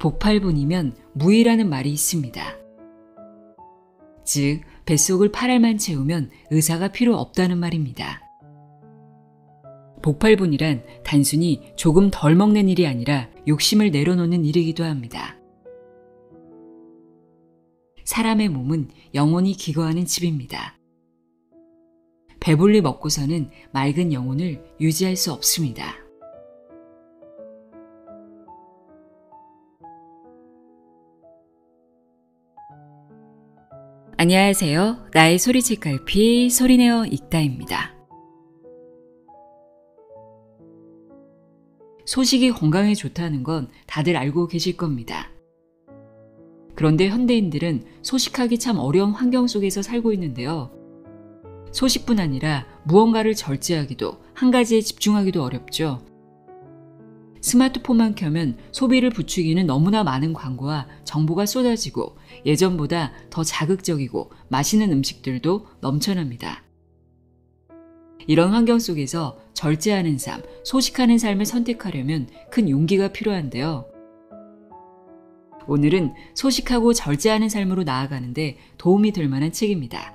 복팔분이면 무이라는 말이 있습니다. 즉, 뱃속을 팔알만 채우면 의사가 필요 없다는 말입니다. 복팔분이란 단순히 조금 덜 먹는 일이 아니라 욕심을 내려놓는 일이기도 합니다. 사람의 몸은 영혼이 기거하는 집입니다. 배불리 먹고서는 맑은 영혼을 유지할 수 없습니다. 안녕하세요. 나의 소리집 갈피 소리내어 읽다입니다. 소식이 건강에 좋다는 건 다들 알고 계실 겁니다. 그런데 현대인들은 소식하기 참 어려운 환경 속에서 살고 있는데요. 소식뿐 아니라 무언가를 절제하기도 한 가지에 집중하기도 어렵죠. 스마트폰만 켜면 소비를 부추기는 너무나 많은 광고와 정보가 쏟아지고 예전보다 더 자극적이고 맛있는 음식들도 넘쳐납니다. 이런 환경 속에서 절제하는 삶, 소식하는 삶을 선택하려면 큰 용기가 필요한데요. 오늘은 소식하고 절제하는 삶으로 나아가는데 도움이 될 만한 책입니다.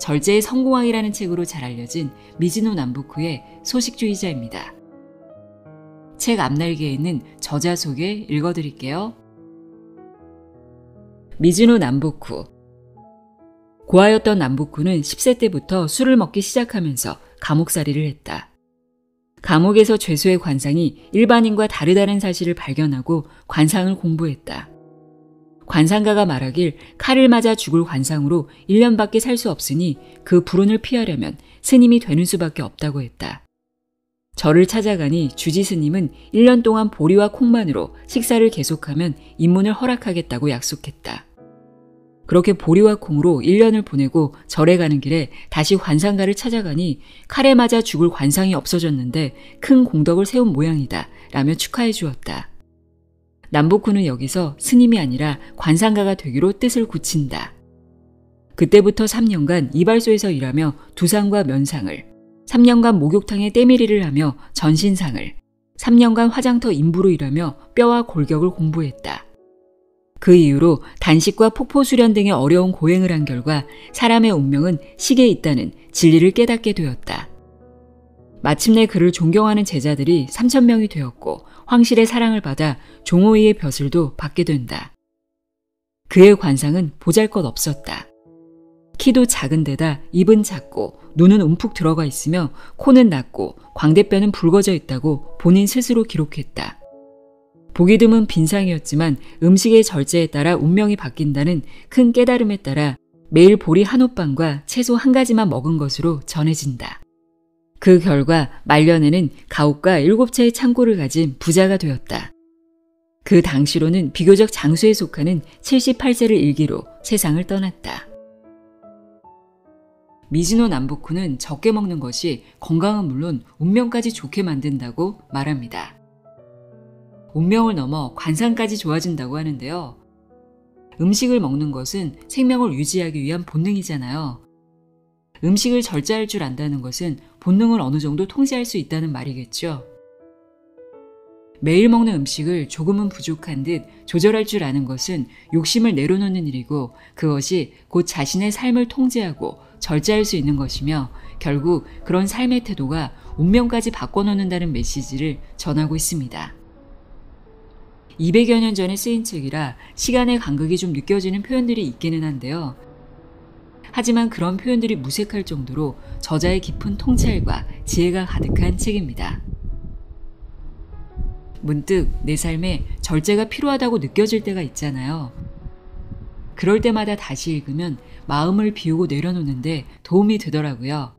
절제의 성공학이라는 책으로 잘 알려진 미즈노 남부쿠의 소식주의자입니다. 책 앞날개에는 있 저자 소개 읽어드릴게요. 미즈노 남부쿠. 고아였던 남부쿠는 10세 때부터 술을 먹기 시작하면서 감옥살이를 했다. 감옥에서 죄수의 관상이 일반인과 다르다는 사실을 발견하고 관상을 공부했다. 관상가가 말하길 칼을 맞아 죽을 관상으로 1년밖에 살 수 없으니 그 불운을 피하려면 스님이 되는 수밖에 없다고 했다. 저를 찾아가니 주지 스님은 1년 동안 보리와 콩만으로 식사를 계속하면 입문을 허락하겠다고 약속했다. 그렇게 보리와 콩으로 1년을 보내고 절에 가는 길에 다시 관상가를 찾아가니 칼에 맞아 죽을 관상이 없어졌는데 큰 공덕을 세운 모양이다 라며 축하해 주었다. 남복후는 여기서 스님이 아니라 관상가가 되기로 뜻을 굳힌다. 그때부터 3년간 이발소에서 일하며 두상과 면상을, 3년간 목욕탕에 때밀이를 하며 전신상을, 3년간 화장터 인부로 일하며 뼈와 골격을 공부했다. 그 이후로 단식과 폭포 수련 등의 어려운 고행을 한 결과 사람의 운명은 식에 있다는 진리를 깨닫게 되었다. 마침내 그를 존경하는 제자들이 3천명이 되었고 황실의 사랑을 받아 종호이의 벼슬도 받게 된다. 그의 관상은 보잘것 없었다. 키도 작은 데다 입은 작고 눈은 움푹 들어가 있으며 코는 낮고 광대뼈는 붉어져 있다고 본인 스스로 기록했다. 보기 드문 빈상이었지만 음식의 절제에 따라 운명이 바뀐다는 큰 깨달음에 따라 매일 보리 한옷빵과 채소 한 가지만 먹은 것으로 전해진다. 그 결과 말년에는 가옥과 일곱 채의 창고를 가진 부자가 되었다. 그 당시로는 비교적 장수에 속하는 78세를 일기로 세상을 떠났다. 미즈노 남보쿠는 적게 먹는 것이 건강은 물론 운명까지 좋게 만든다고 말합니다. 운명을 넘어 관상까지 좋아진다고 하는데요. 음식을 먹는 것은 생명을 유지하기 위한 본능이잖아요. 음식을 절제할 줄 안다는 것은 본능을 어느 정도 통제할 수 있다는 말이겠죠. 매일 먹는 음식을 조금은 부족한 듯 조절할 줄 아는 것은 욕심을 내려놓는 일이고 그것이 곧 자신의 삶을 통제하고 절제할 수 있는 것이며 결국 그런 삶의 태도가 운명까지 바꿔놓는다는 메시지를 전하고 있습니다. 200여 년 전에 쓰인 책이라 시간의 간극이 좀 느껴지는 표현들이 있기는 한데요. 하지만 그런 표현들이 무색할 정도로 저자의 깊은 통찰과 지혜가 가득한 책입니다. 문득 내 삶에 절제가 필요하다고 느껴질 때가 있잖아요. 그럴 때마다 다시 읽으면 마음을 비우고 내려놓는데 도움이 되더라고요.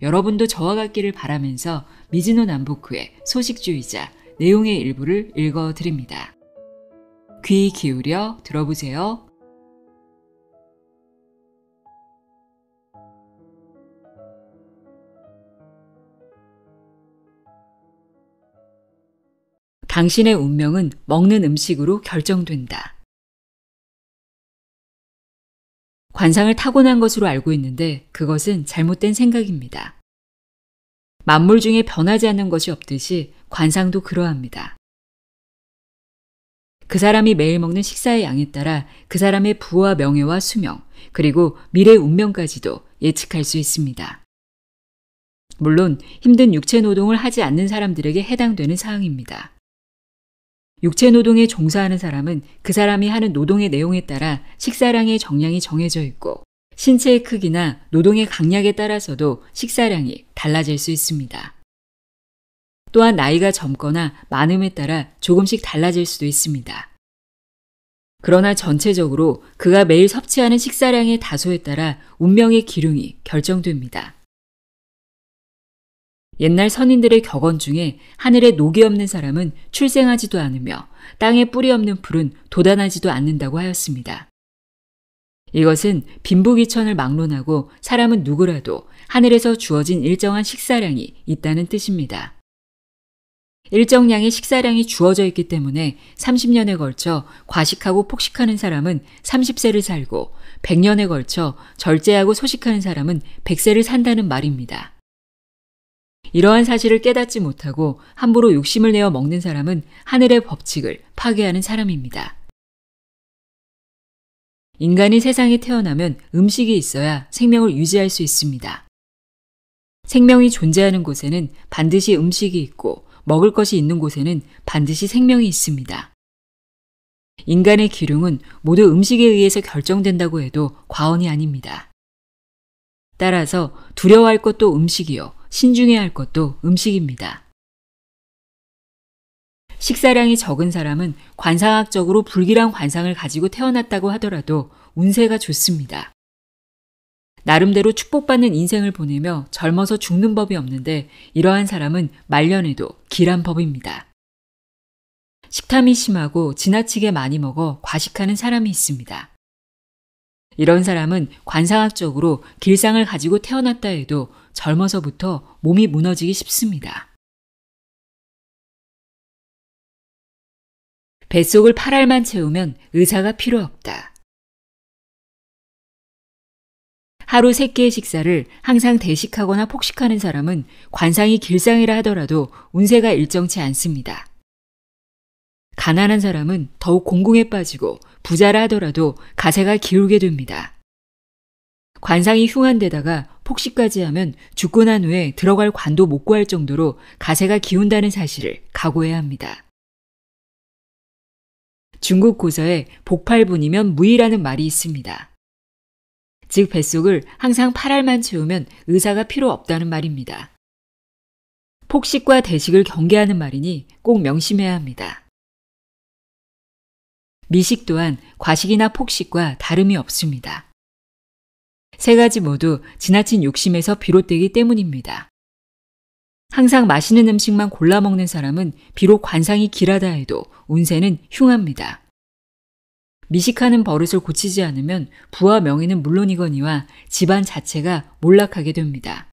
여러분도 저와 같기를 바라면서 미즈노 남보크의 소식주의자 내용의 일부를 읽어 드립니다. 귀 기울여 들어보세요. 당신의 운명은 먹는 음식으로 결정된다. 관상을 타고난 것으로 알고 있는데 그것은 잘못된 생각입니다. 만물 중에 변하지 않는 것이 없듯이 관상도 그러합니다. 그 사람이 매일 먹는 식사의 양에 따라 그 사람의 부와 명예와 수명, 그리고 미래 운명까지도 예측할 수 있습니다. 물론 힘든 육체 노동을 하지 않는 사람들에게 해당되는 사항입니다. 육체 노동에 종사하는 사람은 그 사람이 하는 노동의 내용에 따라 식사량의 정량이 정해져 있고 신체의 크기나 노동의 강약에 따라서도 식사량이 달라질 수 있습니다. 또한 나이가 젊거나 많음에 따라 조금씩 달라질 수도 있습니다. 그러나 전체적으로 그가 매일 섭취하는 식사량의 다소에 따라 운명의 기륭이 결정됩니다. 옛날 선인들의 격언 중에 하늘에 녹이 없는 사람은 출생하지도 않으며 땅에 뿌리 없는 풀은 도단하지도 않는다고 하였습니다. 이것은 빈부귀천을 막론하고 사람은 누구라도 하늘에서 주어진 일정한 식사량이 있다는 뜻입니다. 일정량의 식사량이 주어져 있기 때문에 30년에 걸쳐 과식하고 폭식하는 사람은 30세를 살고 100년에 걸쳐 절제하고 소식하는 사람은 100세를 산다는 말입니다. 이러한 사실을 깨닫지 못하고 함부로 욕심을 내어 먹는 사람은 하늘의 법칙을 파괴하는 사람입니다. 인간이 세상에 태어나면 음식이 있어야 생명을 유지할 수 있습니다. 생명이 존재하는 곳에는 반드시 음식이 있고 먹을 것이 있는 곳에는 반드시 생명이 있습니다. 인간의 기륭은 모두 음식에 의해서 결정된다고 해도 과언이 아닙니다. 따라서 두려워할 것도 음식이요, 신중해야 할 것도 음식입니다. 식사량이 적은 사람은 관상학적으로 불길한 관상을 가지고 태어났다고 하더라도 운세가 좋습니다. 나름대로 축복받는 인생을 보내며 젊어서 죽는 법이 없는데 이러한 사람은 말년에도 길한 법입니다. 식탐이 심하고 지나치게 많이 먹어 과식하는 사람이 있습니다. 이런 사람은 관상학적으로 길상을 가지고 태어났다 해도 젊어서부터 몸이 무너지기 쉽습니다. 뱃속을 8알만 채우면 의사가 필요 없다. 하루 3끼의 식사를 항상 대식하거나 폭식하는 사람은 관상이 길상이라 하더라도 운세가 일정치 않습니다. 가난한 사람은 더욱 공공에 빠지고 부자라 하더라도 가세가 기울게 됩니다. 관상이 흉한데다가 폭식까지 하면 죽고 난 후에 들어갈 관도 못 구할 정도로 가세가 기운다는 사실을 각오해야 합니다. 중국 고서에 복팔분이면 무이라는 말이 있습니다. 즉 뱃속을 항상 8알만 채우면 의사가 필요 없다는 말입니다. 폭식과 대식을 경계하는 말이니 꼭 명심해야 합니다. 미식 또한 과식이나 폭식과 다름이 없습니다. 세 가지 모두 지나친 욕심에서 비롯되기 때문입니다. 항상 맛있는 음식만 골라 먹는 사람은 비록 관상이 길하다 해도 운세는 흉합니다. 미식하는 버릇을 고치지 않으면 부와 명예는 물론이거니와 집안 자체가 몰락하게 됩니다.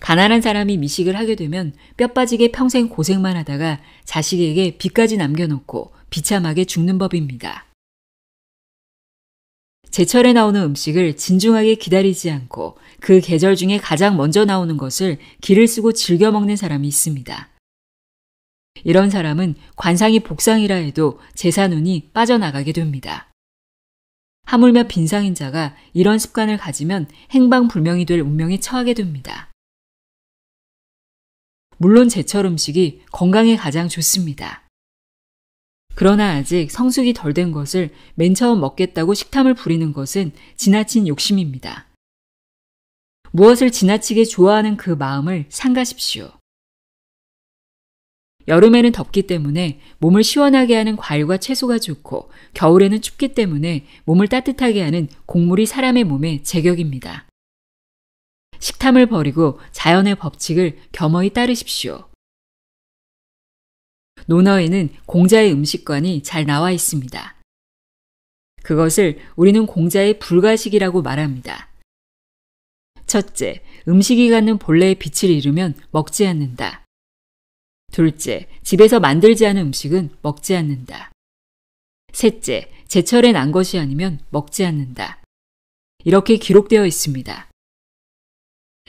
가난한 사람이 미식을 하게 되면 뼈 빠지게 평생 고생만 하다가 자식에게 빚까지 남겨놓고 비참하게 죽는 법입니다. 제철에 나오는 음식을 진중하게 기다리지 않고 그 계절 중에 가장 먼저 나오는 것을 기를 쓰고 즐겨 먹는 사람이 있습니다. 이런 사람은 관상이 복상이라 해도 제사눈이 빠져나가게 됩니다. 하물며 빈상인 자가 이런 습관을 가지면 행방불명이 될 운명에 처하게 됩니다. 물론 제철 음식이 건강에 가장 좋습니다. 그러나 아직 성숙이 덜 된 것을 맨 처음 먹겠다고 식탐을 부리는 것은 지나친 욕심입니다. 무엇을 지나치게 좋아하는 그 마음을 상가십시오. 여름에는 덥기 때문에 몸을 시원하게 하는 과일과 채소가 좋고 겨울에는 춥기 때문에 몸을 따뜻하게 하는 곡물이 사람의 몸에 제격입니다. 식탐을 버리고 자연의 법칙을 겸허히 따르십시오. 논어에는 공자의 음식관이 잘 나와 있습니다. 그것을 우리는 공자의 불가식이라고 말합니다. 첫째, 음식이 갖는 본래의 빛을 잃으면 먹지 않는다. 둘째, 집에서 만들지 않은 음식은 먹지 않는다. 셋째, 제철에 난 것이 아니면 먹지 않는다. 이렇게 기록되어 있습니다.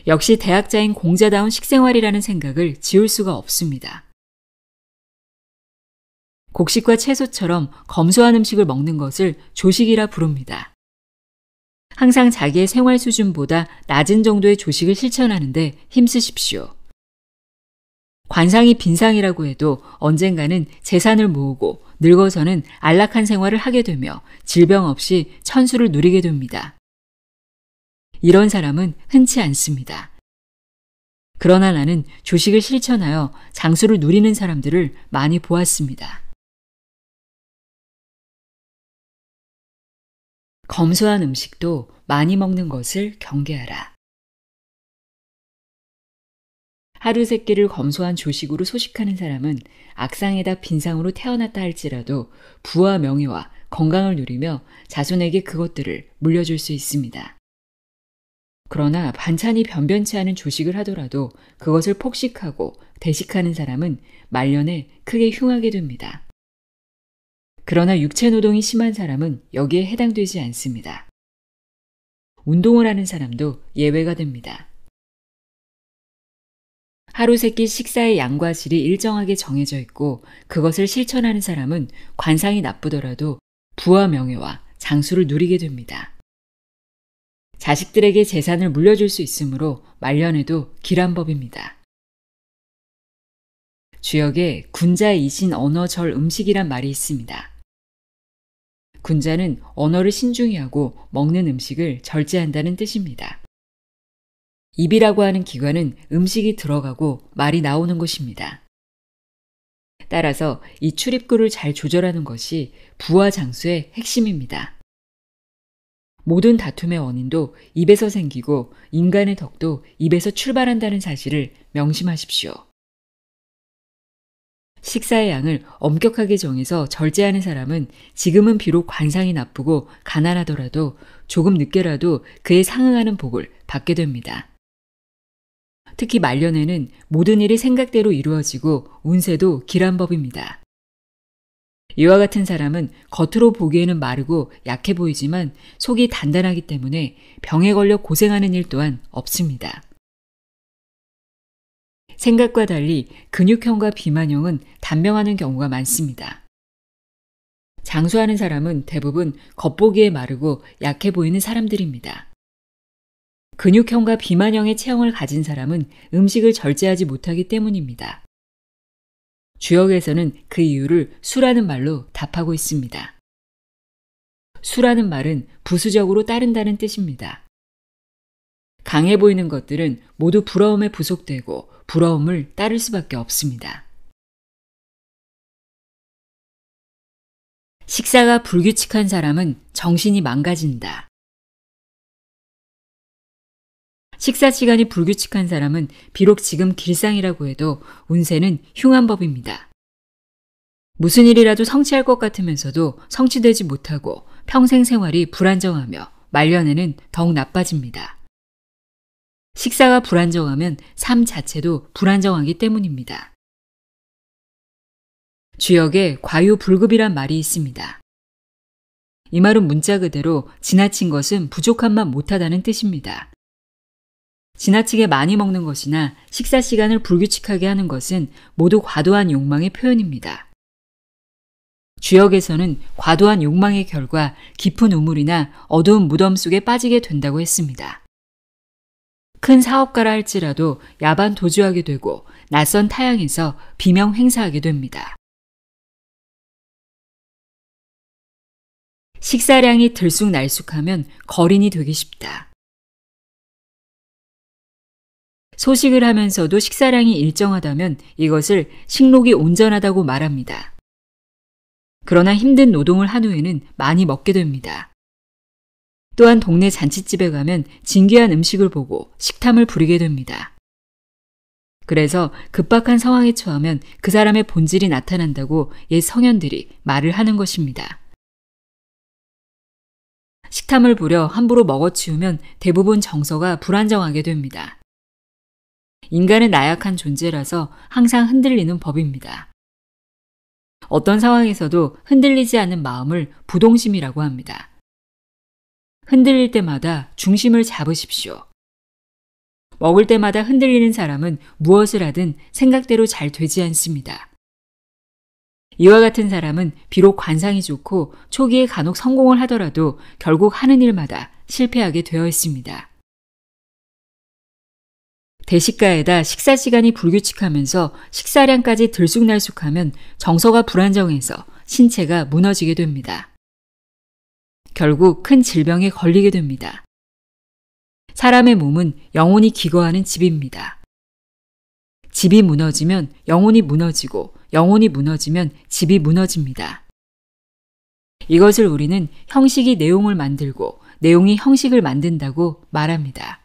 역시 대학자인 공자다운 식생활이라는 생각을 지울 수가 없습니다. 곡식과 채소처럼 검소한 음식을 먹는 것을 조식이라 부릅니다. 항상 자기의 생활 수준보다 낮은 정도의 조식을 실천하는데 힘쓰십시오. 관상이 빈상이라고 해도 언젠가는 재산을 모으고 늙어서는 안락한 생활을 하게 되며 질병 없이 천수를 누리게 됩니다. 이런 사람은 흔치 않습니다. 그러나 나는 조식을 실천하여 장수를 누리는 사람들을 많이 보았습니다. 검소한 음식도 많이 먹는 것을 경계하라. 하루 세 끼를 검소한 조식으로 소식하는 사람은 악상에다 빈상으로 태어났다 할지라도 부와 명예와 건강을 누리며 자손에게 그것들을 물려줄 수 있습니다. 그러나 반찬이 변변치 않은 조식을 하더라도 그것을 폭식하고 대식하는 사람은 말년에 크게 흉하게 됩니다. 그러나 육체 노동이 심한 사람은 여기에 해당되지 않습니다. 운동을 하는 사람도 예외가 됩니다. 하루 세끼 식사의 양과 질이 일정하게 정해져 있고 그것을 실천하는 사람은 관상이 나쁘더라도 부와 명예와 장수를 누리게 됩니다. 자식들에게 재산을 물려줄 수 있으므로 말년에도 길한 법입니다. 주역에 군자 이신 언어 절 음식이란 말이 있습니다. 군자는 언어를 신중히 하고 먹는 음식을 절제한다는 뜻입니다. 입이라고 하는 기관은 음식이 들어가고 말이 나오는 것입니다. 따라서 이 출입구를 잘 조절하는 것이 부와 장수의 핵심입니다. 모든 다툼의 원인도 입에서 생기고 인간의 덕도 입에서 출발한다는 사실을 명심하십시오. 식사의 양을 엄격하게 정해서 절제하는 사람은 지금은 비록 관상이 나쁘고 가난하더라도 조금 늦게라도 그에 상응하는 복을 받게 됩니다. 특히 말년에는 모든 일이 생각대로 이루어지고 운세도 길한 법입니다. 이와 같은 사람은 겉으로 보기에는 마르고 약해 보이지만 속이 단단하기 때문에 병에 걸려 고생하는 일 또한 없습니다. 생각과 달리 근육형과 비만형은 단명하는 경우가 많습니다. 장수하는 사람은 대부분 겉보기에 마르고 약해 보이는 사람들입니다. 근육형과 비만형의 체형을 가진 사람은 음식을 절제하지 못하기 때문입니다. 주역에서는 그 이유를 수라는 말로 답하고 있습니다. 수라는 말은 부수적으로 따른다는 뜻입니다. 강해 보이는 것들은 모두 부러움에 부속되고 부러움을 따를 수밖에 없습니다. 식사가 불규칙한 사람은 정신이 망가진다. 식사 시간이 불규칙한 사람은 비록 지금 길상이라고 해도 운세는 흉한 법입니다. 무슨 일이라도 성취할 것 같으면서도 성취되지 못하고 평생 생활이 불안정하며 말년에는 더욱 나빠집니다. 식사가 불안정하면 삶 자체도 불안정하기 때문입니다. 주역에 과유불급이란 말이 있습니다. 이 말은 문자 그대로 지나친 것은 부족함만 못하다는 뜻입니다. 지나치게 많이 먹는 것이나 식사 시간을 불규칙하게 하는 것은 모두 과도한 욕망의 표현입니다. 주역에서는 과도한 욕망의 결과 깊은 우물이나 어두운 무덤 속에 빠지게 된다고 했습니다. 큰 사업가라 할지라도 야반 도주하게 되고 낯선 타향에서 비명 행사하게 됩니다. 식사량이 들쑥날쑥하면 거린이 되기 쉽다. 소식을 하면서도 식사량이 일정하다면 이것을 식록이 온전하다고 말합니다. 그러나 힘든 노동을 한 후에는 많이 먹게 됩니다. 또한 동네 잔치집에 가면 진귀한 음식을 보고 식탐을 부리게 됩니다. 그래서 급박한 상황에 처하면 그 사람의 본질이 나타난다고 옛 성현들이 말을 하는 것입니다. 식탐을 부려 함부로 먹어치우면 대부분 정서가 불안정하게 됩니다. 인간은 나약한 존재라서 항상 흔들리는 법입니다. 어떤 상황에서도 흔들리지 않는 마음을 부동심이라고 합니다. 흔들릴 때마다 중심을 잡으십시오. 먹을 때마다 흔들리는 사람은 무엇을 하든 생각대로 잘 되지 않습니다. 이와 같은 사람은 비록 관상이 좋고 초기에 간혹 성공을 하더라도 결국 하는 일마다 실패하게 되어 있습니다. 대식가에다 식사 시간이 불규칙하면서 식사량까지 들쑥날쑥하면 정서가 불안정해서 신체가 무너지게 됩니다. 결국 큰 질병에 걸리게 됩니다. 사람의 몸은 영혼이 기거하는 집입니다. 집이 무너지면 영혼이 무너지고 영혼이 무너지면 집이 무너집니다. 이것을 우리는 형식이 내용을 만들고 내용이 형식을 만든다고 말합니다.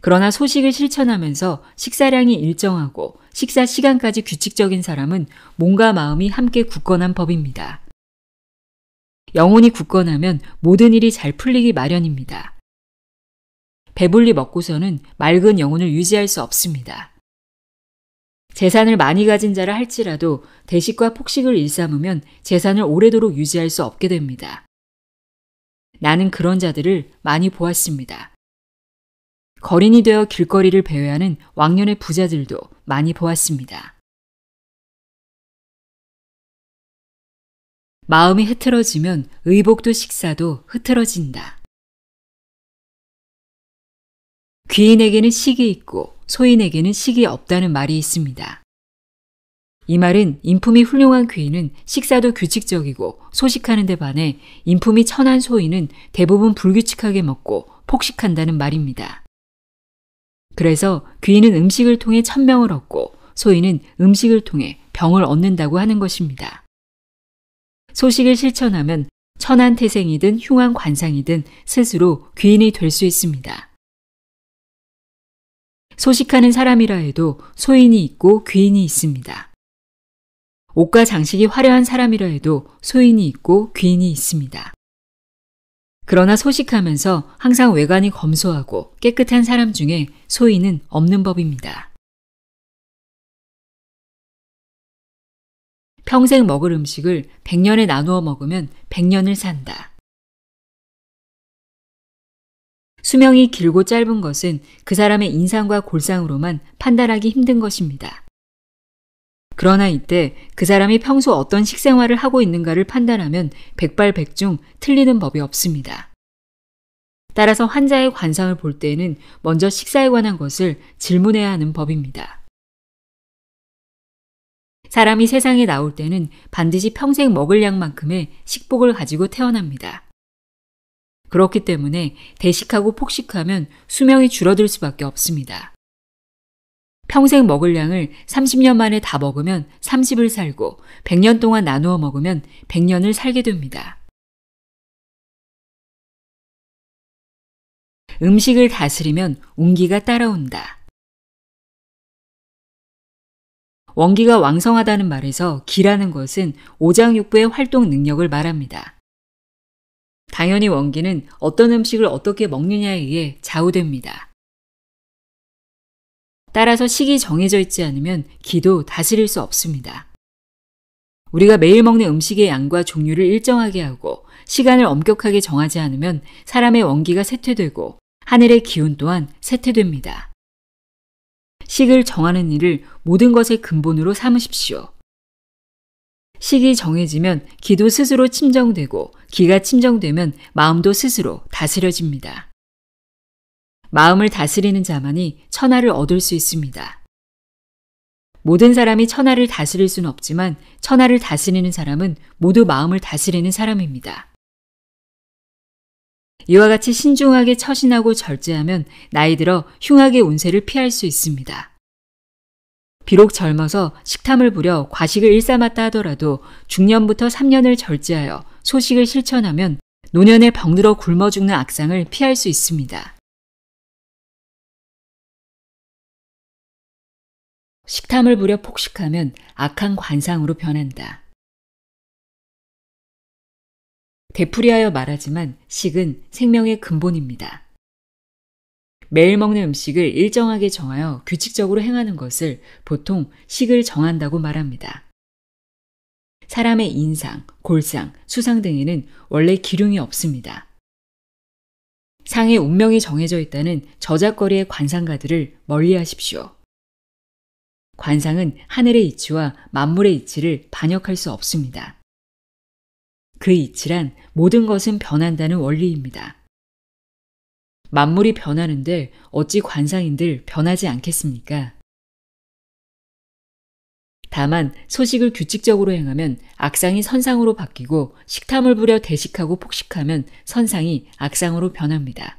그러나 소식을 실천하면서 식사량이 일정하고 식사 시간까지 규칙적인 사람은 몸과 마음이 함께 굳건한 법입니다. 영혼이 굳건하면 모든 일이 잘 풀리기 마련입니다. 배불리 먹고서는 맑은 영혼을 유지할 수 없습니다. 재산을 많이 가진 자라 할지라도 대식과 폭식을 일삼으면 재산을 오래도록 유지할 수 없게 됩니다. 나는 그런 자들을 많이 보았습니다. 거린이 되어 길거리를 배회하는 왕년의 부자들도 많이 보았습니다. 마음이 흐트러지면 의복도 식사도 흐트러진다. 귀인에게는 식이 있고 소인에게는 식이 없다는 말이 있습니다. 이 말은 인품이 훌륭한 귀인은 식사도 규칙적이고 소식하는 데 반해 인품이 천한 소인은 대부분 불규칙하게 먹고 폭식한다는 말입니다. 그래서 귀인은 음식을 통해 천명을 얻고 소인은 음식을 통해 병을 얻는다고 하는 것입니다. 소식을 실천하면 천한 태생이든 흉한 관상이든 스스로 귀인이 될 수 있습니다. 소식하는 사람이라 해도 소인이 있고 귀인이 있습니다. 옷과 장식이 화려한 사람이라 해도 소인이 있고 귀인이 있습니다. 그러나 소식하면서 항상 외관이 검소하고 깨끗한 사람 중에 소인은 없는 법입니다. 평생 먹을 음식을 100년에 나누어 먹으면 100년을 산다. 수명이 길고 짧은 것은 그 사람의 인상과 골상으로만 판단하기 힘든 것입니다. 그러나 이때 그 사람이 평소 어떤 식생활을 하고 있는가를 판단하면 백발백중 틀리는 법이 없습니다. 따라서 환자의 관상을 볼 때에는 먼저 식사에 관한 것을 질문해야 하는 법입니다. 사람이 세상에 나올 때는 반드시 평생 먹을 양만큼의 식복을 가지고 태어납니다. 그렇기 때문에 대식하고 폭식하면 수명이 줄어들 수밖에 없습니다. 평생 먹을 양을 30년 만에 다 먹으면 30을 살고 100년 동안 나누어 먹으면 100년을 살게 됩니다. 음식을 다스리면 운기가 따라온다. 원기가 왕성하다는 말에서 기라는 것은 오장육부의 활동 능력을 말합니다. 당연히 원기는 어떤 음식을 어떻게 먹느냐에 의해 좌우됩니다. 따라서 식이 정해져 있지 않으면 기도 다스릴 수 없습니다. 우리가 매일 먹는 음식의 양과 종류를 일정하게 하고 시간을 엄격하게 정하지 않으면 사람의 원기가 쇠퇴되고 하늘의 기운 또한 쇠퇴됩니다. 식을 정하는 일을 모든 것의 근본으로 삼으십시오. 식이 정해지면 기도 스스로 침정되고 기가 침정되면 마음도 스스로 다스려집니다. 마음을 다스리는 자만이 천하를 얻을 수 있습니다. 모든 사람이 천하를 다스릴 수는 없지만 천하를 다스리는 사람은 모두 마음을 다스리는 사람입니다. 이와 같이 신중하게 처신하고 절제하면 나이 들어 흉악의 운세를 피할 수 있습니다. 비록 젊어서 식탐을 부려 과식을 일삼았다 하더라도 중년부터 3년을 절제하여 소식을 실천하면 노년에 병들어 굶어 죽는 악상을 피할 수 있습니다. 식탐을 부려 폭식하면 악한 관상으로 변한다. 되풀이하여 말하지만 식은 생명의 근본입니다. 매일 먹는 음식을 일정하게 정하여 규칙적으로 행하는 것을 보통 식을 정한다고 말합니다. 사람의 인상, 골상, 수상 등에는 원래 기륭이 없습니다. 상의 운명이 정해져 있다는 저작거리의 관상가들을 멀리 하십시오. 관상은 하늘의 이치와 만물의 이치를 반역할 수 없습니다. 그 이치란 모든 것은 변한다는 원리입니다. 만물이 변하는데 어찌 관상인들 변하지 않겠습니까? 다만 소식을 규칙적으로 행하면 악상이 선상으로 바뀌고 식탐을 부려 대식하고 폭식하면 선상이 악상으로 변합니다.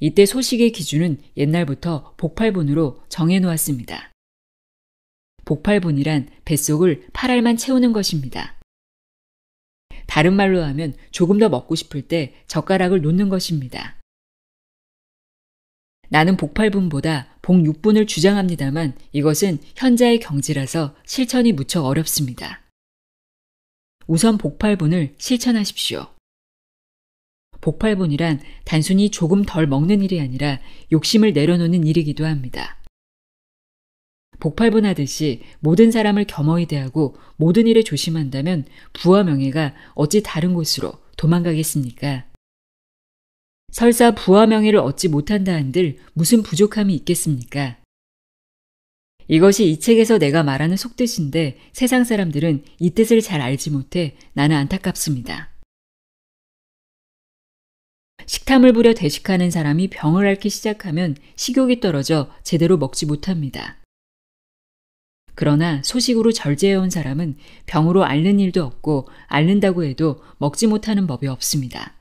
이때 소식의 기준은 옛날부터 복팔분으로 정해놓았습니다. 복팔분이란 뱃속을 팔알만 채우는 것입니다. 다른 말로 하면 조금 더 먹고 싶을 때 젓가락을 놓는 것입니다. 나는 복 8분보다 복 6분을 주장합니다만 이것은 현자의 경지라서 실천이 무척 어렵습니다. 우선 복 8분을 실천하십시오. 복 8분이란 단순히 조금 덜 먹는 일이 아니라 욕심을 내려놓는 일이기도 합니다. 복팔분하듯이 모든 사람을 겸허히 대하고 모든 일에 조심한다면 부와 명예가 어찌 다른 곳으로 도망가겠습니까? 설사 부와 명예를 얻지 못한다 한들 무슨 부족함이 있겠습니까? 이것이 이 책에서 내가 말하는 속뜻인데 세상 사람들은 이 뜻을 잘 알지 못해 나는 안타깝습니다. 식탐을 부려 대식하는 사람이 병을 앓기 시작하면 식욕이 떨어져 제대로 먹지 못합니다. 그러나 소식으로 절제해온 사람은 병으로 앓는 일도 없고 앓는다고 해도 먹지 못하는 법이 없습니다.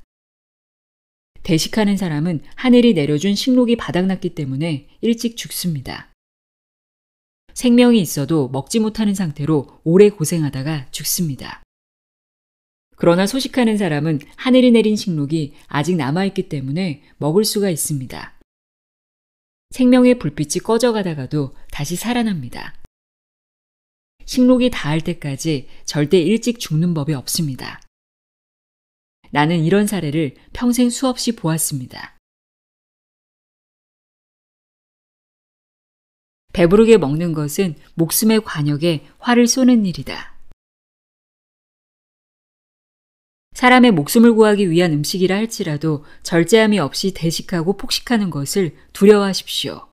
대식하는 사람은 하늘이 내려준 식록이 바닥났기 때문에 일찍 죽습니다. 생명이 있어도 먹지 못하는 상태로 오래 고생하다가 죽습니다. 그러나 소식하는 사람은 하늘이 내린 식록이 아직 남아있기 때문에 먹을 수가 있습니다. 생명의 불빛이 꺼져가다가도 다시 살아납니다. 식록이 닿을 때까지 절대 일찍 죽는 법이 없습니다. 나는 이런 사례를 평생 수없이 보았습니다. 배부르게 먹는 것은 목숨의 관역에 활을 쏘는 일이다. 사람의 목숨을 구하기 위한 음식이라 할지라도 절제함이 없이 대식하고 폭식하는 것을 두려워하십시오.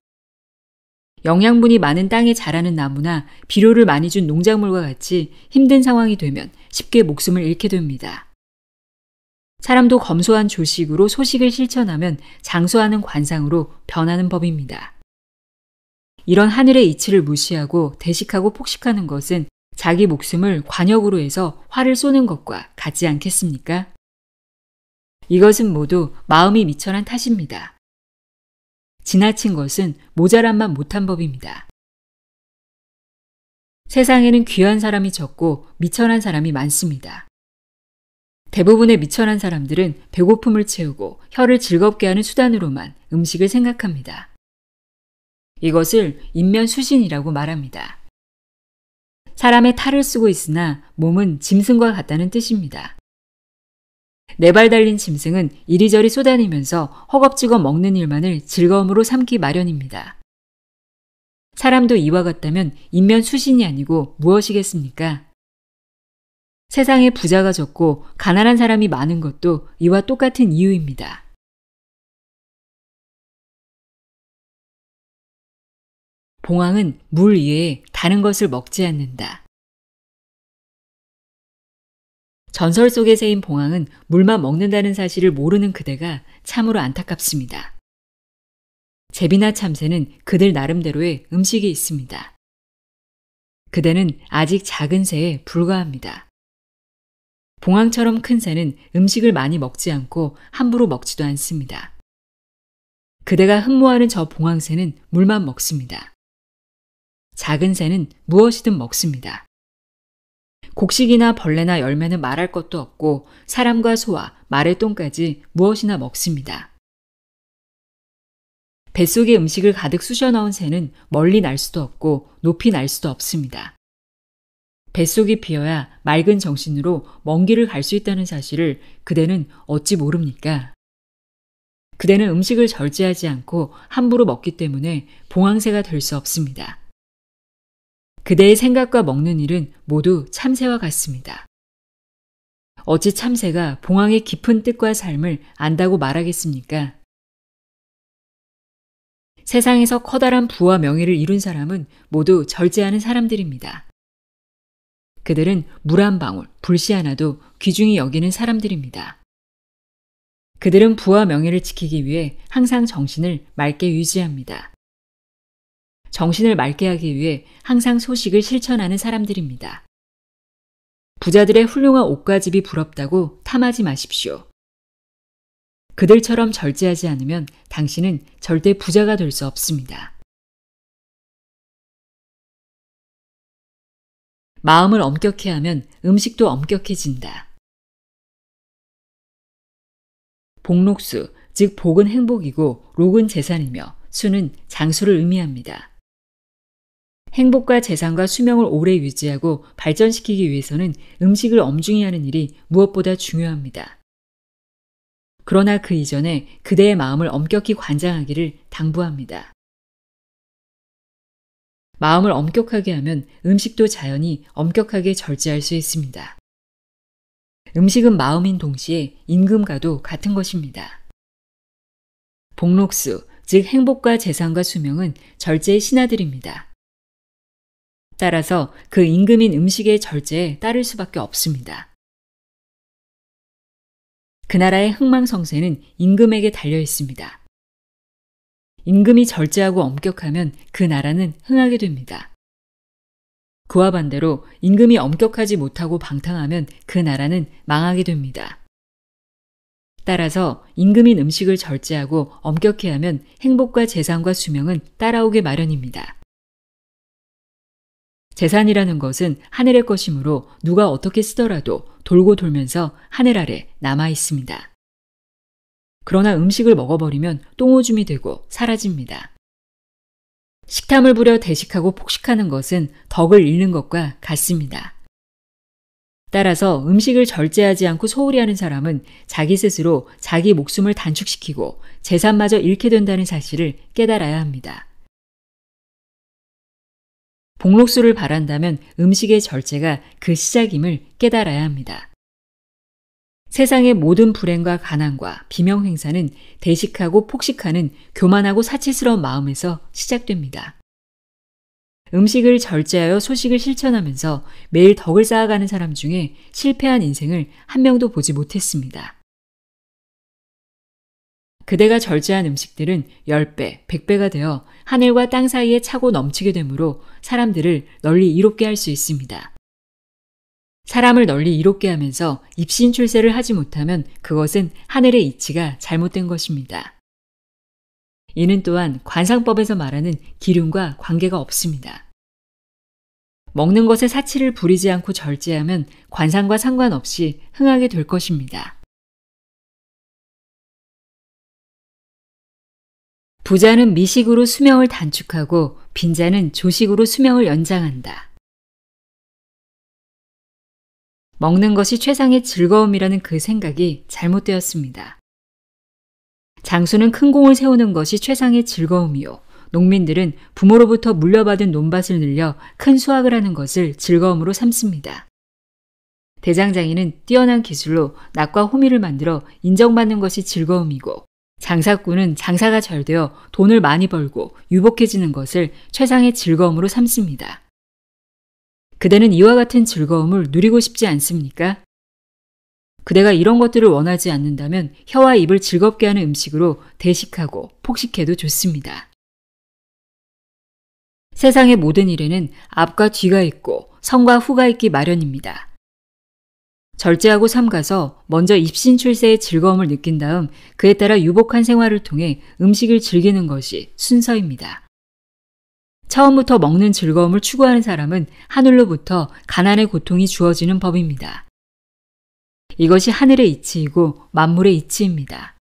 영양분이 많은 땅에 자라는 나무나 비료를 많이 준 농작물과 같이 힘든 상황이 되면 쉽게 목숨을 잃게 됩니다. 사람도 검소한 조식으로 소식을 실천하면 장수하는 관상으로 변하는 법입니다. 이런 하늘의 이치를 무시하고 대식하고 폭식하는 것은 자기 목숨을 관역으로 해서 화를 쏘는 것과 같지 않겠습니까? 이것은 모두 마음이 미천한 탓입니다. 지나친 것은 모자란만 못한 법입니다. 세상에는 귀한 사람이 적고 미천한 사람이 많습니다. 대부분의 미천한 사람들은 배고픔을 채우고 혀를 즐겁게 하는 수단으로만 음식을 생각합니다. 이것을 인면수신이라고 말합니다. 사람의 탈을 쓰고 있으나 몸은 짐승과 같다는 뜻입니다. 네발 달린 짐승은 이리저리 쏘다니면서 허겁지겁 먹는 일만을 즐거움으로 삼기 마련입니다. 사람도 이와 같다면 인면 수신이 아니고 무엇이겠습니까? 세상에 부자가 적고 가난한 사람이 많은 것도 이와 똑같은 이유입니다. 봉황은 물이에 다른 것을 먹지 않는다. 전설 속의 새인 봉황은 물만 먹는다는 사실을 모르는 그대가 참으로 안타깝습니다. 제비나 참새는 그들 나름대로의 음식이 있습니다. 그대는 아직 작은 새에 불과합니다. 봉황처럼 큰 새는 음식을 많이 먹지 않고 함부로 먹지도 않습니다. 그대가 흠모하는 저 봉황새는 물만 먹습니다. 작은 새는 무엇이든 먹습니다. 곡식이나 벌레나 열매는 말할 것도 없고 사람과 소와 말의 똥까지 무엇이나 먹습니다. 뱃속에 음식을 가득 쑤셔 넣은 새는 멀리 날 수도 없고 높이 날 수도 없습니다. 뱃속이 비어야 맑은 정신으로 먼 길을 갈 수 있다는 사실을 그대는 어찌 모릅니까? 그대는 음식을 절제하지 않고 함부로 먹기 때문에 봉황새가 될 수 없습니다. 그대의 생각과 먹는 일은 모두 참새와 같습니다. 어찌 참새가 봉황의 깊은 뜻과 삶을 안다고 말하겠습니까? 세상에서 커다란 부와 명예를 이룬 사람은 모두 절제하는 사람들입니다. 그들은 물 한 방울, 불씨 하나도 귀중히 여기는 사람들입니다. 그들은 부와 명예를 지키기 위해 항상 정신을 맑게 유지합니다. 정신을 맑게 하기 위해 항상 소식을 실천하는 사람들입니다. 부자들의 훌륭한 옷과집이 부럽다고 탐하지 마십시오. 그들처럼 절제하지 않으면 당신은 절대 부자가 될 수 없습니다. 마음을 엄격해 하면 음식도 엄격해진다. 복록수, 즉 복은 행복이고 록은 재산이며 수는 장수를 의미합니다. 행복과 재산과 수명을 오래 유지하고 발전시키기 위해서는 음식을 엄중히 하는 일이 무엇보다 중요합니다. 그러나 그 이전에 그대의 마음을 엄격히 관장하기를 당부합니다. 마음을 엄격하게 하면 음식도 자연히 엄격하게 절제할 수 있습니다. 음식은 마음인 동시에 임금과도 같은 것입니다. 복록수, 즉 행복과 재산과 수명은 절제의 신하들입니다. 따라서 그 임금인 음식의 절제에 따를 수밖에 없습니다. 그 나라의 흥망성쇠는 임금에게 달려 있습니다. 임금이 절제하고 엄격하면 그 나라는 흥하게 됩니다. 그와 반대로 임금이 엄격하지 못하고 방탕하면 그 나라는 망하게 됩니다. 따라서 임금인 음식을 절제하고 엄격히 하면 행복과 재산과 수명은 따라오게 마련입니다. 재산이라는 것은 하늘의 것이므로 누가 어떻게 쓰더라도 돌고 돌면서 하늘 아래 남아 있습니다. 그러나 음식을 먹어버리면 똥오줌이 되고 사라집니다. 식탐을 부려 대식하고 폭식하는 것은 덕을 잃는 것과 같습니다. 따라서 음식을 절제하지 않고 소홀히 하는 사람은 자기 스스로 자기 목숨을 단축시키고 재산마저 잃게 된다는 사실을 깨달아야 합니다. 복록수를 바란다면 음식의 절제가 그 시작임을 깨달아야 합니다. 세상의 모든 불행과 가난과 비명 행사는 대식하고 폭식하는 교만하고 사치스러운 마음에서 시작됩니다. 음식을 절제하여 소식을 실천하면서 매일 덕을 쌓아가는 사람 중에 실패한 인생을 한 명도 보지 못했습니다. 그대가 절제한 음식들은 10배, 100배가 되어 하늘과 땅 사이에 차고 넘치게 되므로 사람들을 널리 이롭게 할 수 있습니다. 사람을 널리 이롭게 하면서 입신 출세를 하지 못하면 그것은 하늘의 이치가 잘못된 것입니다. 이는 또한 관상법에서 말하는 기름과 관계가 없습니다. 먹는 것에 사치를 부리지 않고 절제하면 관상과 상관없이 흥하게 될 것입니다. 부자는 미식으로 수명을 단축하고 빈자는 조식으로 수명을 연장한다. 먹는 것이 최상의 즐거움이라는 그 생각이 잘못되었습니다. 장수는 큰 공을 세우는 것이 최상의 즐거움이요. 농민들은 부모로부터 물려받은 논밭을 늘려 큰 수확을 하는 것을 즐거움으로 삼습니다. 대장장이는 뛰어난 기술로 낙과 호미를 만들어 인정받는 것이 즐거움이고 장사꾼은 장사가 잘 되어 돈을 많이 벌고 유복해지는 것을 최상의 즐거움으로 삼습니다. 그대는 이와 같은 즐거움을 누리고 싶지 않습니까? 그대가 이런 것들을 원하지 않는다면 혀와 입을 즐겁게 하는 음식으로 대식하고 폭식해도 좋습니다. 세상의 모든 일에는 앞과 뒤가 있고 선과 후가 있기 마련입니다. 절제하고 삼가서 먼저 입신 출세의 즐거움을 느낀 다음 그에 따라 유복한 생활을 통해 음식을 즐기는 것이 순서입니다. 처음부터 먹는 즐거움을 추구하는 사람은 하늘로부터 가난의 고통이 주어지는 법입니다. 이것이 하늘의 이치이고 만물의 이치입니다.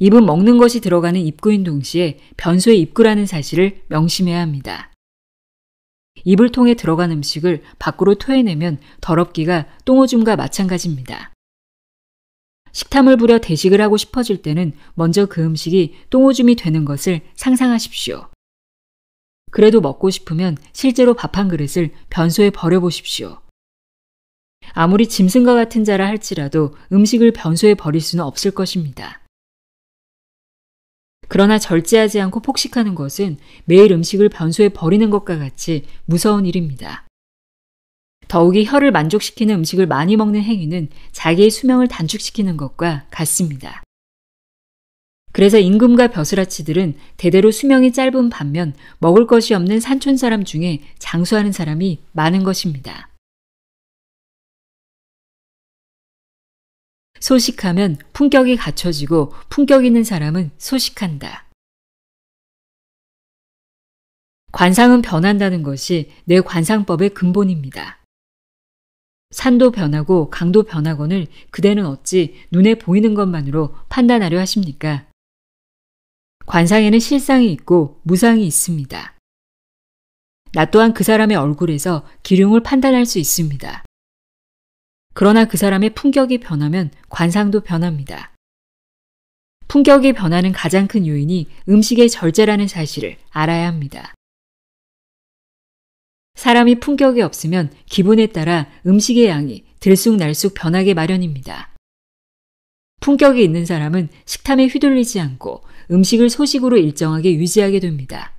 입은 먹는 것이 들어가는 입구인 동시에 변수의 입구라는 사실을 명심해야 합니다. 입을 통해 들어간 음식을 밖으로 토해내면 더럽기가 똥오줌과 마찬가지입니다. 식탐을 부려 대식을 하고 싶어질 때는 먼저 그 음식이 똥오줌이 되는 것을 상상하십시오. 그래도 먹고 싶으면 실제로 밥 한 그릇을 변소에 버려보십시오. 아무리 짐승과 같은 자라 할지라도 음식을 변소에 버릴 수는 없을 것입니다. 그러나 절제하지 않고 폭식하는 것은 매일 음식을 변소에 버리는 것과 같이 무서운 일입니다. 더욱이 혀를 만족시키는 음식을 많이 먹는 행위는 자기의 수명을 단축시키는 것과 같습니다. 그래서 임금과 벼슬아치들은 대대로 수명이 짧은 반면 먹을 것이 없는 산촌 사람 중에 장수하는 사람이 많은 것입니다. 소식하면 품격이 갖춰지고 품격 있는 사람은 소식한다. 관상은 변한다는 것이 내 관상법의 근본입니다. 산도 변하고 강도 변하거을 그대는 어찌 눈에 보이는 것만으로 판단하려 하십니까? 관상에는 실상이 있고 무상이 있습니다. 나 또한 그 사람의 얼굴에서 기륭을 판단할 수 있습니다. 그러나 그 사람의 품격이 변하면 관상도 변합니다. 품격이 변하는 가장 큰 요인이 음식의 절제라는 사실을 알아야 합니다. 사람이 품격이 없으면 기분에 따라 음식의 양이 들쑥날쑥 변하게 마련입니다. 품격이 있는 사람은 식탐에 휘둘리지 않고 음식을 소식으로 일정하게 유지하게 됩니다.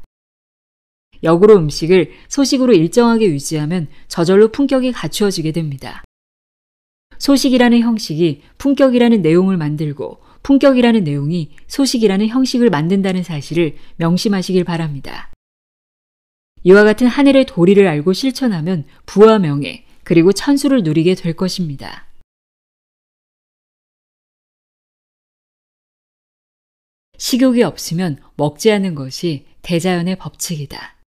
역으로 음식을 소식으로 일정하게 유지하면 저절로 품격이 갖추어지게 됩니다. 소식이라는 형식이 품격이라는 내용을 만들고 품격이라는 내용이 소식이라는 형식을 만든다는 사실을 명심하시길 바랍니다. 이와 같은 하늘의 도리를 알고 실천하면 부와 명예, 그리고 찬수를 누리게 될 것입니다. 식욕이 없으면 먹지 않는 것이 대자연의 법칙이다.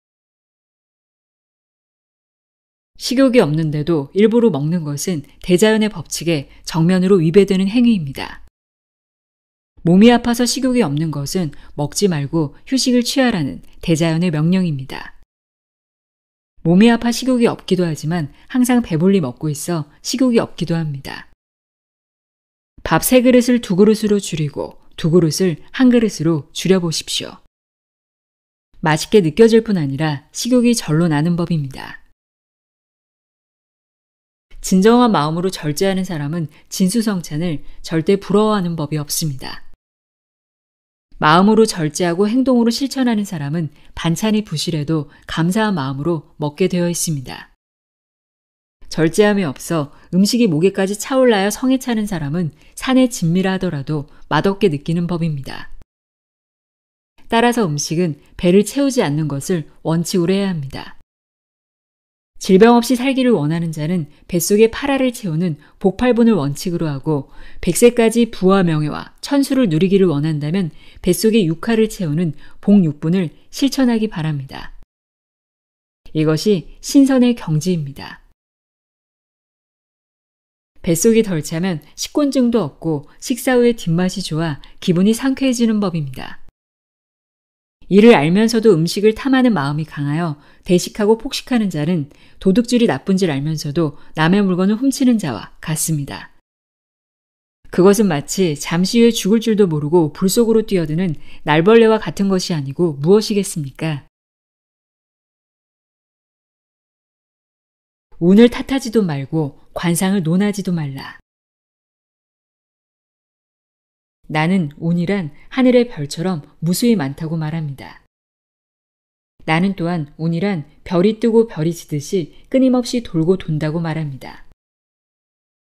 식욕이 없는데도 일부러 먹는 것은 대자연의 법칙에 정면으로 위배되는 행위입니다. 몸이 아파서 식욕이 없는 것은 먹지 말고 휴식을 취하라는 대자연의 명령입니다. 몸이 아파 식욕이 없기도 하지만 항상 배불리 먹고 있어 식욕이 없기도 합니다. 밥 세 그릇을 두 그릇으로 줄이고 두 그릇을 한 그릇으로 줄여보십시오. 맛있게 느껴질 뿐 아니라 식욕이 절로 나는 법입니다. 진정한 마음으로 절제하는 사람은 진수성찬을 절대 부러워하는 법이 없습니다. 마음으로 절제하고 행동으로 실천하는 사람은 반찬이 부실해도 감사한 마음으로 먹게 되어 있습니다. 절제함이 없어 음식이 목에까지 차올라야 성에 차는 사람은 산에 진밀 하더라도 맛없게 느끼는 법입니다. 따라서 음식은 배를 채우지 않는 것을 원칙으로 해야 합니다. 질병 없이 살기를 원하는 자는 뱃속에 파라를 채우는 복팔분을 원칙으로 하고 100세까지 부와 명예와 천수를 누리기를 원한다면 뱃속에 육화를 채우는 복육분을 실천하기 바랍니다. 이것이 신선의 경지입니다. 뱃속이 덜 차면 식곤증도 없고 식사 후에 뒷맛이 좋아 기분이 상쾌해지는 법입니다. 이를 알면서도 음식을 탐하는 마음이 강하여 대식하고 폭식하는 자는 도둑질이 나쁜 줄 알면서도 남의 물건을 훔치는 자와 같습니다. 그것은 마치 잠시 후에 죽을 줄도 모르고 불 속으로 뛰어드는 날벌레와 같은 것이 아니고 무엇이겠습니까? 운을 탓하지도 말고 관상을 논하지도 말라. 나는 운이란 하늘의 별처럼 무수히 많다고 말합니다. 나는 또한 운이란 별이 뜨고 별이 지듯이 끊임없이 돌고 돈다고 말합니다.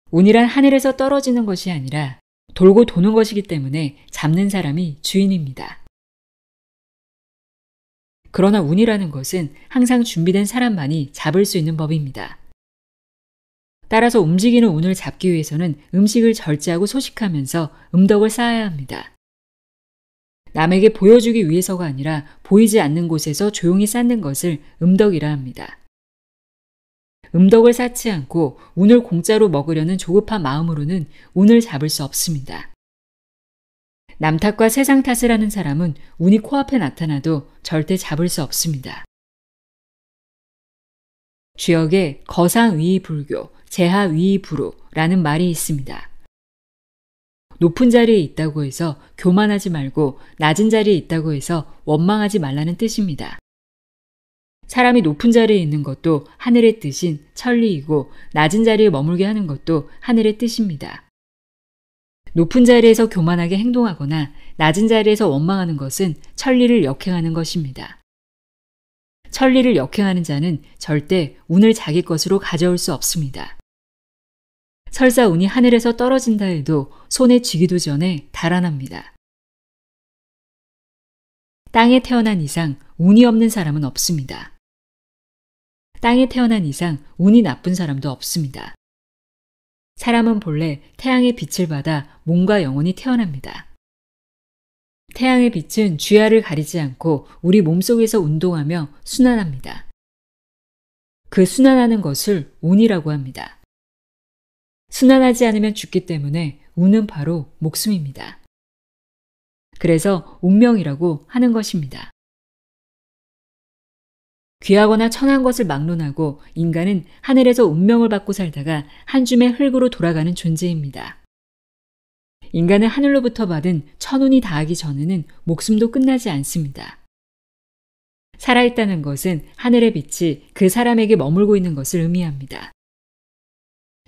운이란 하늘에서 떨어지는 것이 아니라 돌고 도는 것이기 때문에 잡는 사람이 주인입니다. 그러나 운이라는 것은 항상 준비된 사람만이 잡을 수 있는 법입니다. 따라서 움직이는 운을 잡기 위해서는 음식을 절제하고 소식하면서 음덕을 쌓아야 합니다. 남에게 보여주기 위해서가 아니라 보이지 않는 곳에서 조용히 쌓는 것을 음덕이라 합니다. 음덕을 쌓지 않고 운을 공짜로 먹으려는 조급한 마음으로는 운을 잡을 수 없습니다. 남 탓과 세상 탓을 하는 사람은 운이 코앞에 나타나도 절대 잡을 수 없습니다. 주역의 거상위 불교, 제하 위부로라는 말이 있습니다. 높은 자리에 있다고 해서 교만하지 말고 낮은 자리에 있다고 해서 원망하지 말라는 뜻입니다. 사람이 높은 자리에 있는 것도 하늘의 뜻인 천리이고 낮은 자리에 머물게 하는 것도 하늘의 뜻입니다. 높은 자리에서 교만하게 행동하거나 낮은 자리에서 원망하는 것은 천리를 역행하는 것입니다. 천리를 역행하는 자는 절대 운을 자기 것으로 가져올 수 없습니다. 설사 운이 하늘에서 떨어진다 해도 손에 쥐기도 전에 달아납니다. 땅에 태어난 이상 운이 없는 사람은 없습니다. 땅에 태어난 이상 운이 나쁜 사람도 없습니다. 사람은 본래 태양의 빛을 받아 몸과 영혼이 태어납니다. 태양의 빛은 주야를 가리지 않고 우리 몸속에서 운동하며 순환합니다. 그 순환하는 것을 운이라고 합니다. 순환하지 않으면 죽기 때문에 운은 바로 목숨입니다. 그래서 운명이라고 하는 것입니다. 귀하거나 천한 것을 막론하고 인간은 하늘에서 운명을 받고 살다가 한 줌의 흙으로 돌아가는 존재입니다. 인간은 하늘로부터 받은 천운이 다하기 전에는 목숨도 끝나지 않습니다. 살아있다는 것은 하늘의 빛이 그 사람에게 머물고 있는 것을 의미합니다.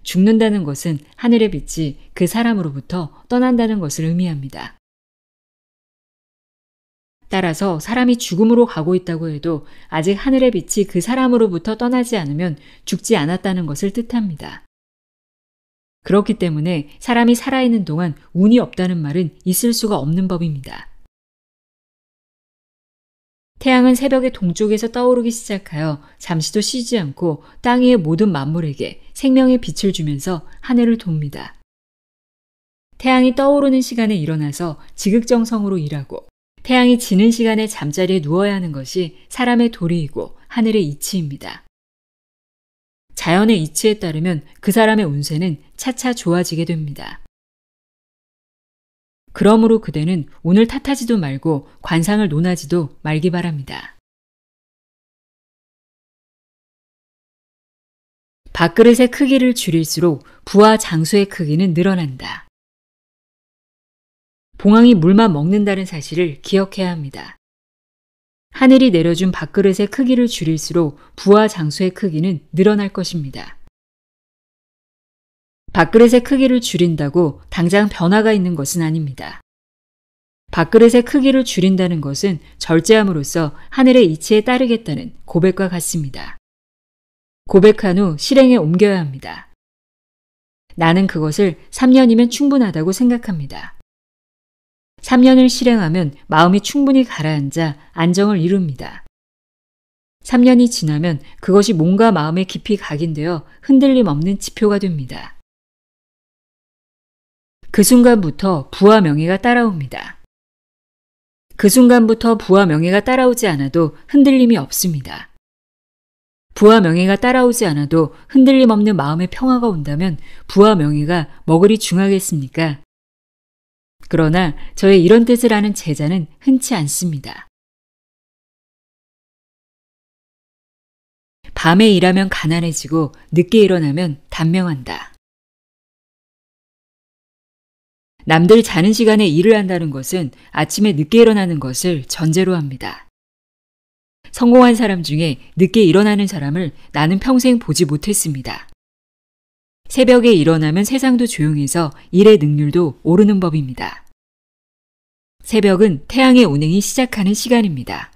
죽는다는 것은 하늘의 빛이 그 사람으로부터 떠난다는 것을 의미합니다. 따라서 사람이 죽음으로 가고 있다고 해도 아직 하늘의 빛이 그 사람으로부터 떠나지 않으면 죽지 않았다는 것을 뜻합니다. 그렇기 때문에 사람이 살아있는 동안 운이 없다는 말은 있을 수가 없는 법입니다. 태양은 새벽에 동쪽에서 떠오르기 시작하여 잠시도 쉬지 않고 땅 위의 모든 만물에게 생명의 빛을 주면서 하늘을 돕니다. 태양이 떠오르는 시간에 일어나서 지극정성으로 일하고 태양이 지는 시간에 잠자리에 누워야 하는 것이 사람의 도리이고 하늘의 이치입니다. 자연의 이치에 따르면 그 사람의 운세는 차차 좋아지게 됩니다. 그러므로 그대는 오늘 탓하지도 말고 관상을 논하지도 말기 바랍니다. 밥그릇의 크기를 줄일수록 부와 장수의 크기는 늘어난다. 봉황이 물만 먹는다는 사실을 기억해야 합니다. 하늘이 내려준 밥그릇의 크기를 줄일수록 부와 장수의 크기는 늘어날 것입니다. 밥그릇의 크기를 줄인다고 당장 변화가 있는 것은 아닙니다. 밥그릇의 크기를 줄인다는 것은 절제함으로써 하늘의 이치에 따르겠다는 고백과 같습니다. 고백한 후 실행에 옮겨야 합니다. 나는 그것을 3년이면 충분하다고 생각합니다. 3년을 실행하면 마음이 충분히 가라앉아 안정을 이룹니다. 3년이 지나면 그것이 몸과 마음에 깊이 각인되어 흔들림 없는 지표가 됩니다. 그 순간부터 부와 명예가 따라옵니다. 그 순간부터 부와 명예가 따라오지 않아도 흔들림이 없습니다. 부와 명예가 따라오지 않아도 흔들림 없는 마음의 평화가 온다면 부와 명예가 머글리 중하겠습니까? 그러나 저의 이런 뜻을 아는 제자는 흔치 않습니다. 밤에 일하면 가난해지고 늦게 일어나면 단명한다. 남들 자는 시간에 일을 한다는 것은 아침에 늦게 일어나는 것을 전제로 합니다. 성공한 사람 중에 늦게 일어나는 사람을 나는 평생 보지 못했습니다. 새벽에 일어나면 세상도 조용해서 일의 능률도 오르는 법입니다. 새벽은 태양의 운행이 시작하는 시간입니다.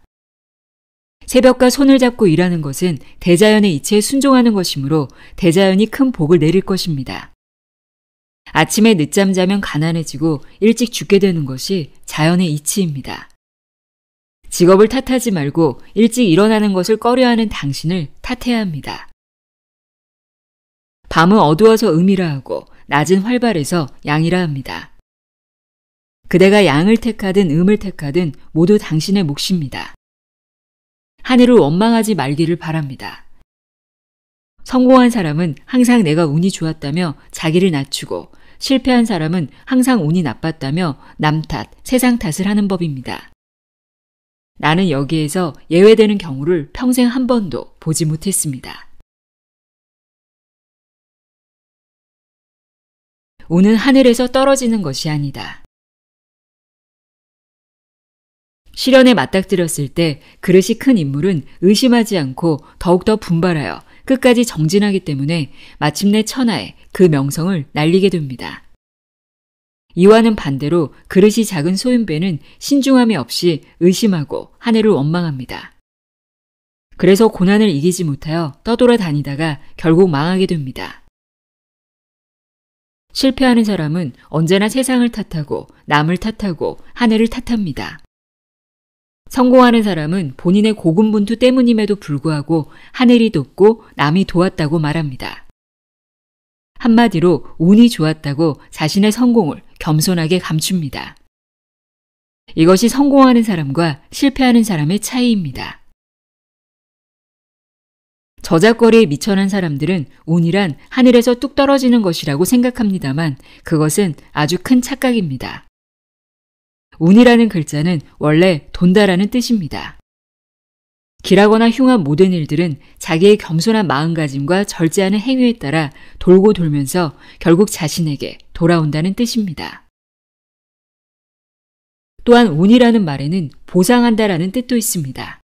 새벽과 손을 잡고 일하는 것은 대자연의 이치에 순종하는 것이므로 대자연이 큰 복을 내릴 것입니다. 아침에 늦잠 자면 가난해지고 일찍 죽게 되는 것이 자연의 이치입니다. 직업을 탓하지 말고 일찍 일어나는 것을 꺼려하는 당신을 탓해야 합니다. 밤은 어두워서 음이라 하고 낮은 활발해서 양이라 합니다. 그대가 양을 택하든 음을 택하든 모두 당신의 몫입니다. 하늘을 원망하지 말기를 바랍니다. 성공한 사람은 항상 내가 운이 좋았다며 자기를 낮추고 실패한 사람은 항상 운이 나빴다며 남 탓, 세상 탓을 하는 법입니다. 나는 여기에서 예외되는 경우를 평생 한 번도 보지 못했습니다. 우는 하늘에서 떨어지는 것이 아니다. 시련에 맞닥뜨렸을 때 그릇이 큰 인물은 의심하지 않고 더욱더 분발하여 끝까지 정진하기 때문에 마침내 천하에 그 명성을 날리게 됩니다. 이와는 반대로 그릇이 작은 소윤배는 신중함이 없이 의심하고 하늘을 원망합니다. 그래서 고난을 이기지 못하여 떠돌아 다니다가 결국 망하게 됩니다. 실패하는 사람은 언제나 세상을 탓하고 남을 탓하고 하늘을 탓합니다. 성공하는 사람은 본인의 고군분투 때문임에도 불구하고 하늘이 돕고 남이 도왔다고 말합니다. 한마디로 운이 좋았다고 자신의 성공을 겸손하게 감춥니다. 이것이 성공하는 사람과 실패하는 사람의 차이입니다. 저작거리에 미천한 사람들은 운이란 하늘에서 뚝 떨어지는 것이라고 생각합니다만 그것은 아주 큰 착각입니다. 운이라는 글자는 원래 돈다라는 뜻입니다. 길하거나 흉한 모든 일들은 자기의 겸손한 마음가짐과 절제하는 행위에 따라 돌고 돌면서 결국 자신에게 돌아온다는 뜻입니다. 또한 운이라는 말에는 보상한다라는 뜻도 있습니다.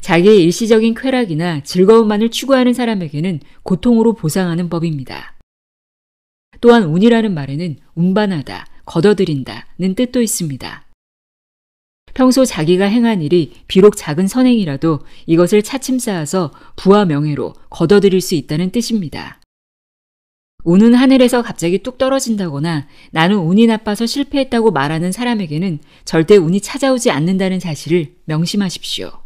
자기의 일시적인 쾌락이나 즐거움만을 추구하는 사람에게는 고통으로 보상하는 법입니다. 또한 운이라는 말에는 운반하다, 걷어들인다는 뜻도 있습니다. 평소 자기가 행한 일이 비록 작은 선행이라도 이것을 차츰 쌓아서 부와 명예로 걷어들일 수 있다는 뜻입니다. 운은 하늘에서 갑자기 뚝 떨어진다거나 나는 운이 나빠서 실패했다고 말하는 사람에게는 절대 운이 찾아오지 않는다는 사실을 명심하십시오.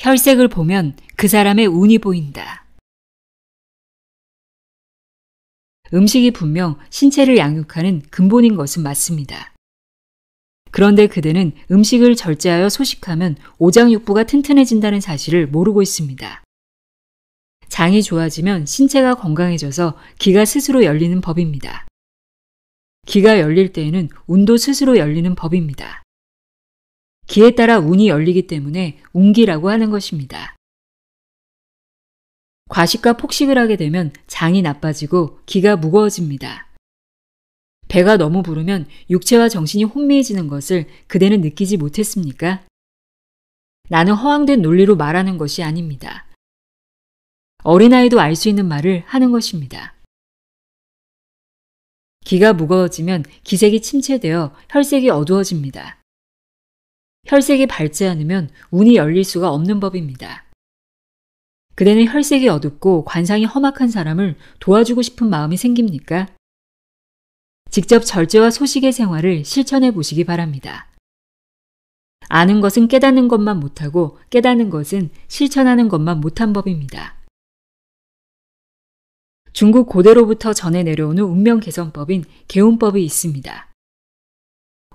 혈색을 보면 그 사람의 운이 보인다. 음식이 분명 신체를 양육하는 근본인 것은 맞습니다. 그런데 그대는 음식을 절제하여 소식하면 오장육부가 튼튼해진다는 사실을 모르고 있습니다. 장이 좋아지면 신체가 건강해져서 기가 스스로 열리는 법입니다. 기가 열릴 때에는 운도 스스로 열리는 법입니다. 기에 따라 운이 열리기 때문에 운기라고 하는 것입니다. 과식과 폭식을 하게 되면 장이 나빠지고 기가 무거워집니다. 배가 너무 부르면 육체와 정신이 혼미해지는 것을 그대는 느끼지 못했습니까? 나는 허황된 논리로 말하는 것이 아닙니다. 어린아이도 알 수 있는 말을 하는 것입니다. 기가 무거워지면 기색이 침체되어 혈색이 어두워집니다. 혈색이 밝지 않으면 운이 열릴 수가 없는 법입니다. 그대는 혈색이 어둡고 관상이 험악한 사람을 도와주고 싶은 마음이 생깁니까? 직접 절제와 소식의 생활을 실천해 보시기 바랍니다. 아는 것은 깨닫는 것만 못하고 깨닫는 것은 실천하는 것만 못한 법입니다. 중국 고대로부터 전해 내려오는 운명 개선법인 개운법이 있습니다.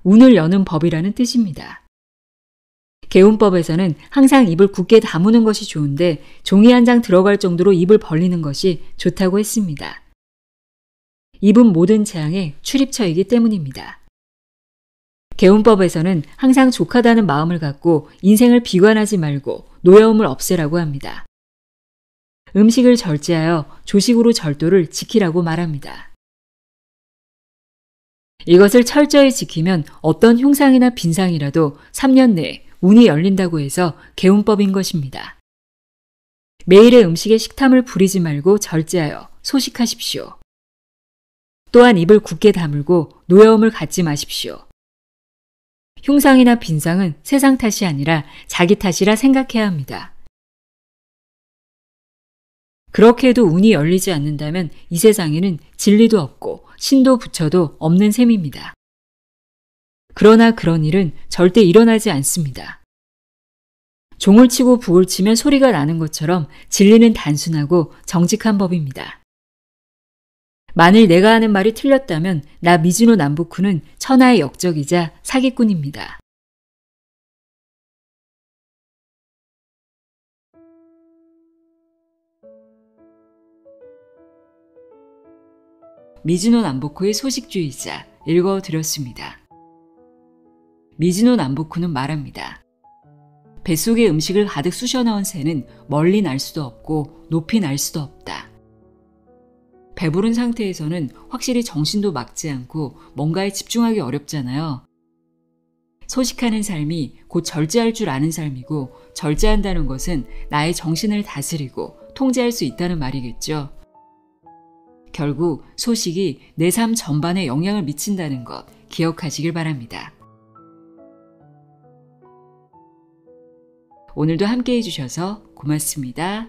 운을 여는 법이라는 뜻입니다. 개운법에서는 항상 입을 굳게 다무는 것이 좋은데 종이 한 장 들어갈 정도로 입을 벌리는 것이 좋다고 했습니다. 입은 모든 재앙의 출입처이기 때문입니다. 개운법에서는 항상 족하다는 마음을 갖고 인생을 비관하지 말고 노여움을 없애라고 합니다. 음식을 절제하여 조식으로 절도를 지키라고 말합니다. 이것을 철저히 지키면 어떤 흉상이나 빈상이라도 3년 내에 운이 열린다고 해서 개운법인 것입니다. 매일의 음식에 식탐을 부리지 말고 절제하여 소식하십시오. 또한 입을 굳게 다물고 노여움을 갖지 마십시오. 흉상이나 빈상은 세상 탓이 아니라 자기 탓이라 생각해야 합니다. 그렇게 해도 운이 열리지 않는다면 이 세상에는 진리도 없고 신도 부처도 없는 셈입니다. 그러나 그런 일은 절대 일어나지 않습니다. 종을 치고 북을 치면 소리가 나는 것처럼 진리는 단순하고 정직한 법입니다. 만일 내가 하는 말이 틀렸다면 나 미즈노 남부쿠는 천하의 역적이자 사기꾼입니다. 미즈노 남부쿠의 소식주의자 읽어드렸습니다. 미즈노 남보쿠는 말합니다. 뱃속에 음식을 가득 쑤셔 넣은 새는 멀리 날 수도 없고 높이 날 수도 없다. 배부른 상태에서는 확실히 정신도 막지 않고 뭔가에 집중하기 어렵잖아요. 소식하는 삶이 곧 절제할 줄 아는 삶이고 절제한다는 것은 나의 정신을 다스리고 통제할 수 있다는 말이겠죠. 결국 소식이 내 삶 전반에 영향을 미친다는 것 기억하시길 바랍니다. 오늘도 함께 해주셔서 고맙습니다.